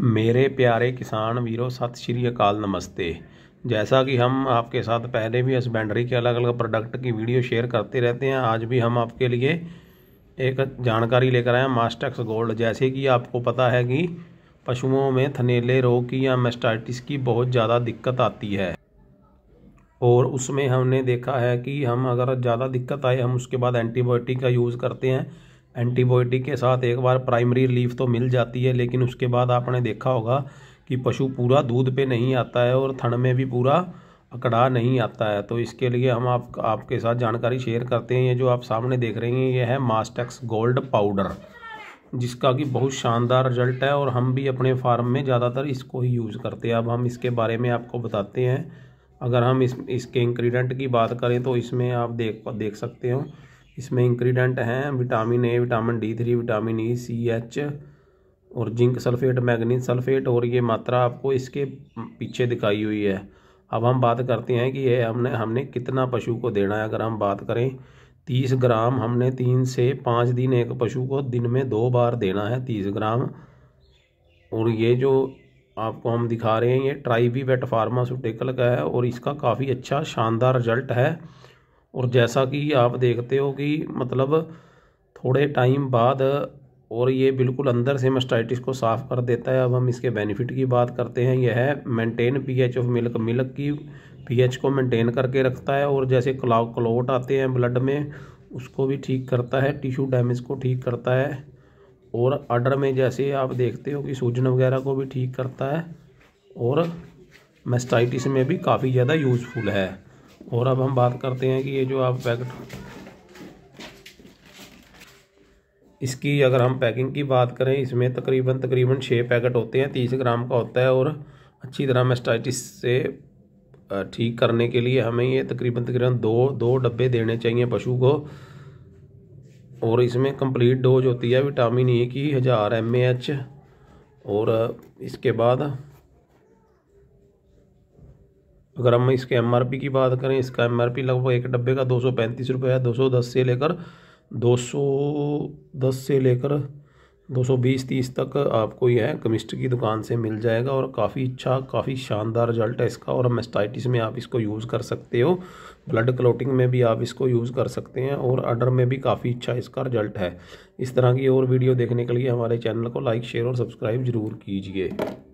मेरे प्यारे किसान वीरों सत श्री अकाल नमस्ते जैसा कि हम आपके साथ पहले भी हस्बेंड्री के अलग अलग प्रोडक्ट की वीडियो शेयर करते रहते हैं आज भी हम आपके लिए एक जानकारी लेकर आए हैं मास्टेक्स गोल्ड जैसे कि आपको पता है कि पशुओं में थनेले रोग की या मेस्टाइटिस की बहुत ज़्यादा दिक्कत आती है और उसमें हमने देखा है कि हम अगर ज़्यादा दिक्कत आए हम उसके बाद एंटीबायोटिक का यूज़ करते हैं एंटीबायोटिक के साथ एक बार प्राइमरी रिलीफ तो मिल जाती है लेकिन उसके बाद आपने देखा होगा कि पशु पूरा दूध पे नहीं आता है और थन में भी पूरा अकड़ा नहीं आता है तो इसके लिए हम आप आपके साथ जानकारी शेयर करते हैं ये जो आप सामने देख रहे हैं ये है मास्टेक्स गोल्ड पाउडर जिसका कि बहुत शानदार रिजल्ट है और हम भी अपने फार्म में ज़्यादातर इसको ही यूज़ करते हैं अब हम इसके बारे में आपको बताते हैं अगर हम इस इसके इंग्रेडिएंट की बात करें तो इसमें आप देख देख सकते हो इसमें इंक्रीडेंट हैं vitamin A vitamin D three vitamin E C H और जिंक सल्फेट मैग्नीज सल्फेट और ये मात्रा आपको इसके पीछे दिखाई हुई है अब हम बात करते हैं कि ये हमने हमने कितना पशु को देना है अगर हम बात करें तीस ग्राम हमने तीन से पाँच दिन एक पशु को दिन में दो बार देना है तीस ग्राम और ये जो आपको हम दिखा रहे हैं ये ट्राई वेट फार्मास्यूटिकल का है और इसका काफ़ी अच्छा शानदार रिजल्ट है और जैसा कि आप देखते हो कि मतलब थोड़े टाइम बाद और ये बिल्कुल अंदर से मस्टाइटिस को साफ़ कर देता है अब हम इसके बेनिफिट की बात करते हैं यह है maintain pH of milk milk की पीएच को मेंटेन करके रखता है और जैसे क्लाउ क्लोट आते हैं ब्लड में उसको भी ठीक करता है टिश्यू डैमेज को ठीक करता है और अडर में जैसे आप देखते हो कि सूजन वगैरह को भी ठीक करता है और मेस्टाइटिस में भी काफ़ी ज़्यादा यूज़फुल है और अब हम बात करते हैं कि ये जो आप पैकेट इसकी अगर हम पैकिंग की बात करें इसमें तकरीबन तकरीबन छः पैकेट होते हैं तीस ग्राम का होता है और अच्छी तरह मेस्टाइटिस से ठीक करने के लिए हमें ये तकरीबन तकरीबन दो दो डब्बे देने चाहिए पशु को और इसमें कंप्लीट डोज होती है विटामिन ए e की हज़ार एम और इसके बाद अगर हम इसके एम की बात करें इसका एम लगभग एक डब्बे का दो सौ पैंतीस रुपये है दो सौ दस से लेकर दो सौ दस से लेकर दो सौ बीस तीस तक आपको यह केमिस्ट की दुकान से मिल जाएगा और काफ़ी अच्छा काफ़ी शानदार रिजल्ट है इसका और मेस्टाइटिस में आप इसको यूज़ कर सकते हो ब्लड क्लोटिंग में भी आप इसको यूज़ कर सकते हैं और अडर में भी काफ़ी अच्छा इसका रिजल्ट है इस तरह की और वीडियो देखने के लिए हमारे चैनल को लाइक शेयर और सब्सक्राइब ज़रूर कीजिए